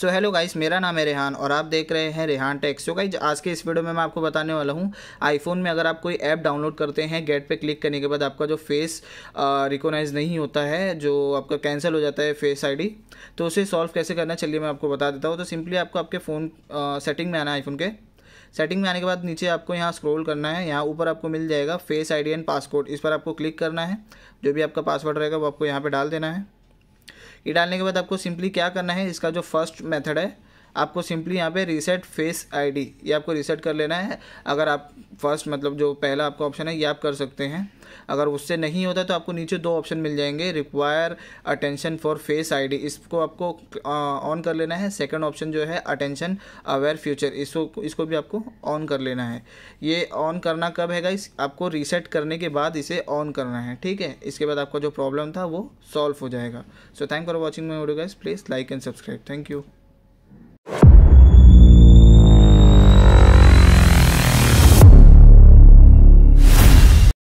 so hello guys मेरा नाम है रेहान और आप देख रहे हैं रेहान टेक्स सो गाइस आज के इस वीडियो में मैं आपको बताने वाला हूँ आईफोन में अगर आप कोई ऐप डाउनलोड करते हैं गेट पे क्लिक करने के बाद आपका जो फेस रिकोगनाइज नहीं होता है जो आपका कैंसिल हो जाता है फेस आईडी तो उसे सॉल्व कैसे करना चलिए मैं आपको बता देता हूँ तो सिंपली आपको आपके फ़ोन सेटिंग में आना है आईफोन के सेटिंग में आने के बाद नीचे आपको यहाँ स्क्रॉल करना है यहाँ ऊपर आपको मिल जाएगा फेस आईडी एंड पासपोर्ट इस पर आपको क्लिक करना है जो भी आपका पासवर्ड रहेगा वो आपको यहाँ पर डाल देना है ये डालने के बाद आपको सिंपली क्या करना है इसका जो फर्स्ट मेथड है आपको सिंपली यहाँ पे रीसेट फेस आईडी ये आपको रीसेट कर लेना है अगर आप फर्स्ट मतलब जो पहला आपका ऑप्शन है ये आप कर सकते हैं अगर उससे नहीं होता तो आपको नीचे दो ऑप्शन मिल जाएंगे require attention for face ID इसको आपको ऑन कर लेना है सेकंड ऑप्शन जो है अटेंशन अवेयर फ्यूचर इसको इसको भी आपको ऑन कर लेना है ये ऑन करना कब है गाइस आपको रीसेट करने के बाद इसे ऑन करना है ठीक है इसके बाद आपका जो प्रॉब्लम था वो सॉल्व हो जाएगा so thank for watching my video guys please like and subscribe thank you